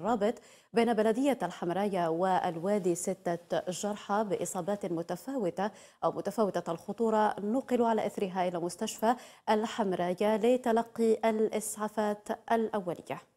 رابط بين بلدية الحمراية والوادي ستة جرحى بإصابات متفاوتة أو متفاوتة الخطورة نقلوا على إثرها إلى مستشفى الحمراية لتلقي الإسعافات الأولية